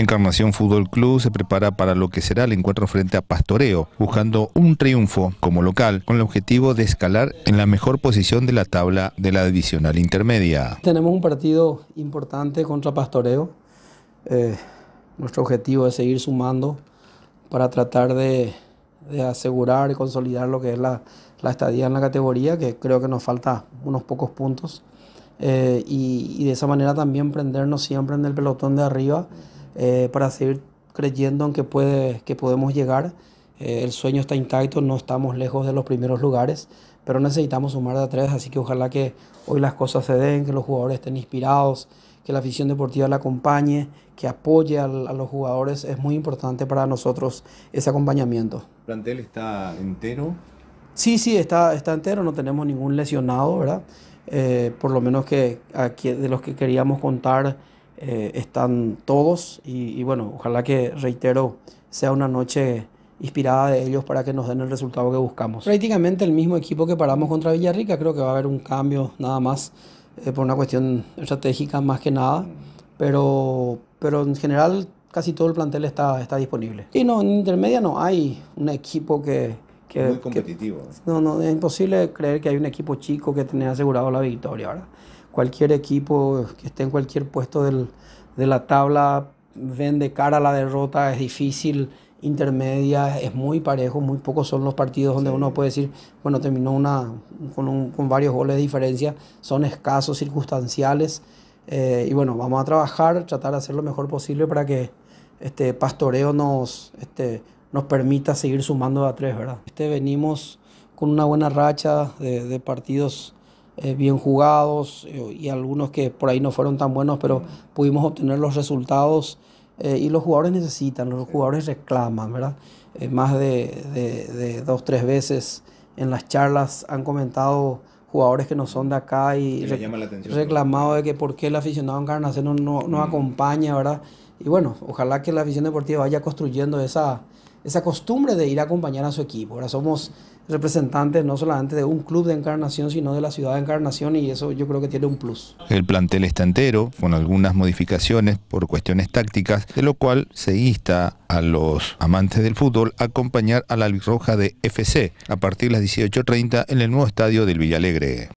Encarnación Fútbol Club se prepara para lo que será el encuentro frente a Pastoreo, buscando un triunfo como local con el objetivo de escalar en la mejor posición de la tabla de la divisional intermedia. Tenemos un partido importante contra Pastoreo. Eh, nuestro objetivo es seguir sumando para tratar de, asegurar y consolidar lo que es la, estadía en la categoría, que creo que nos falta unos pocos puntos. Eh, y, de esa manera también prendernos siempre en el pelotón de arriba eh, para seguir creyendo en que, puede, que podemos llegar. Eh, el sueño está intacto, no estamos lejos de los primeros lugares, pero necesitamos sumar de a tres, así que ojalá que hoy las cosas se den, que los jugadores estén inspirados, que la afición deportiva la acompañe, que apoye a, los jugadores. Es muy importante para nosotros ese acompañamiento. ¿El plantel está entero? Sí, sí, está, está entero, no tenemos ningún lesionado, ¿verdad? Eh, por lo menos que aquí, de los que queríamos contar. Eh, están todos y, bueno, ojalá que, reitero, sea una noche inspirada de ellos para que nos den el resultado que buscamos. Prácticamente el mismo equipo que paramos contra Villarrica, creo que va a haber un cambio nada más eh, por una cuestión estratégica más que nada, pero, pero en general casi todo el plantel está, está disponible. Y no, en intermedia no hay un equipo que, muy competitivo. no, no, es imposible creer que hay un equipo chico que tiene asegurado la victoria ahora cualquier equipo que esté en cualquier puesto del, de la tabla ven de cara a la derrota, es difícil, intermedia, es muy parejo, muy pocos son los partidos donde uno puede decir, bueno, terminó una, con, varios goles de diferencia, son escasos, circunstanciales, eh, y bueno, vamos a trabajar, tratar de hacer lo mejor posible para que este pastoreo nos, este, nos permita seguir sumando a tres, ¿verdad? Este, venimos con una buena racha de, de partidos eh, bien jugados eh, y algunos que por ahí no fueron tan buenos, pero pudimos obtener los resultados eh, y los jugadores necesitan, los jugadores reclaman, ¿verdad? más de, dos, tres veces en las charlas han comentado jugadores que no son de acá y, reclamado de que por qué el aficionado en no, no, mm. acompaña, ¿verdad? Y bueno, ojalá que la afición deportiva vaya construyendo esa, esa costumbre de ir a acompañar a su equipo. Ahora somos representantes no solamente de un club de encarnación, sino de la ciudad de encarnación y eso yo creo que tiene un plus. El plantel está entero, con algunas modificaciones por cuestiones tácticas, de lo cual se insta a los amantes del fútbol a acompañar a la Roja de FC a partir de las 18.30 en el nuevo estadio del Villalegre.